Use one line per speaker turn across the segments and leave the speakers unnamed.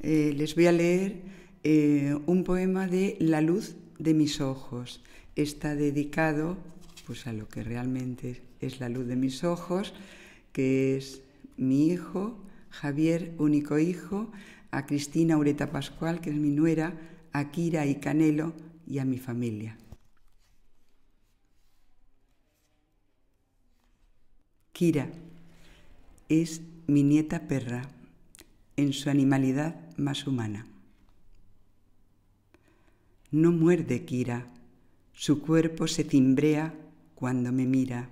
Eh, les voy a leer eh, un poema de La luz de mis ojos. Está dedicado pues, a lo que realmente es la luz de mis ojos, que es mi hijo, Javier, único hijo, a Cristina Ureta Pascual, que es mi nuera, a Kira y Canelo y a mi familia. Kira es mi nieta perra en su animalidad más humana. No muerde Kira, su cuerpo se cimbrea cuando me mira.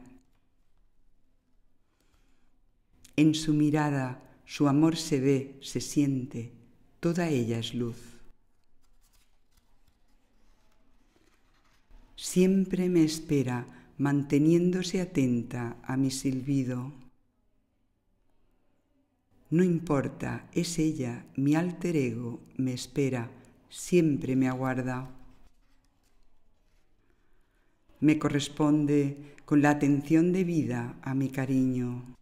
En su mirada su amor se ve, se siente, toda ella es luz. Siempre me espera manteniéndose atenta a mi silbido. No importa, es ella, mi alter ego, me espera, siempre me aguarda. Me corresponde con la atención debida a mi cariño.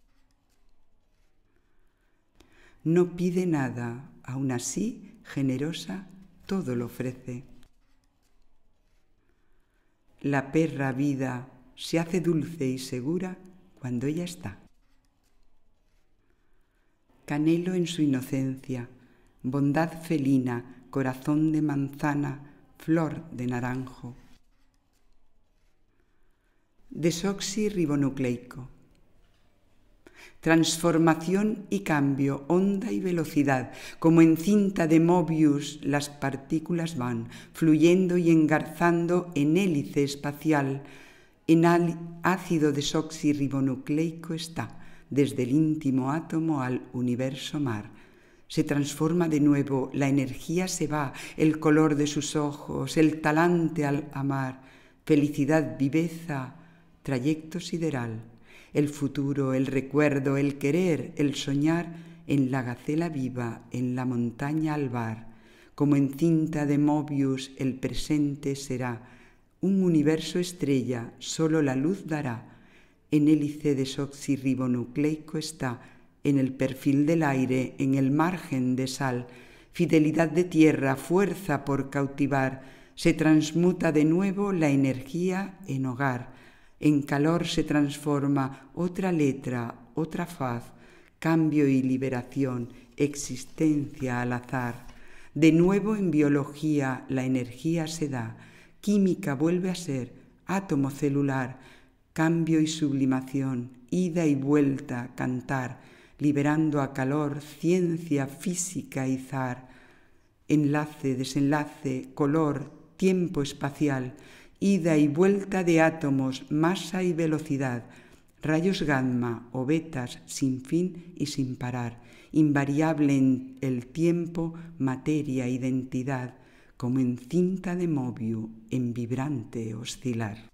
No pide nada, aún así, generosa, todo lo ofrece. La perra vida se hace dulce y segura cuando ella está canelo en su inocencia, bondad felina, corazón de manzana, flor de naranjo. Desoxirribonucleico. Transformación y cambio, onda y velocidad, como en cinta de Mobius las partículas van, fluyendo y engarzando en hélice espacial, en ácido desoxirribonucleico está desde el íntimo átomo al universo mar. Se transforma de nuevo, la energía se va, el color de sus ojos, el talante al amar, felicidad, viveza, trayecto sideral, el futuro, el recuerdo, el querer, el soñar, en la gacela viva, en la montaña bar, como en cinta de Mobius el presente será, un universo estrella, solo la luz dará, en hélice desoxirribonucleico está, en el perfil del aire, en el margen de sal, fidelidad de tierra, fuerza por cautivar, se transmuta de nuevo la energía en hogar, en calor se transforma otra letra, otra faz, cambio y liberación, existencia al azar. De nuevo en biología la energía se da, química vuelve a ser, átomo celular, cambio y sublimación, ida y vuelta, cantar, liberando a calor, ciencia, física y zar, enlace, desenlace, color, tiempo espacial, ida y vuelta de átomos, masa y velocidad, rayos gamma o betas sin fin y sin parar, invariable en el tiempo, materia, identidad, como en cinta de mobio, en vibrante oscilar.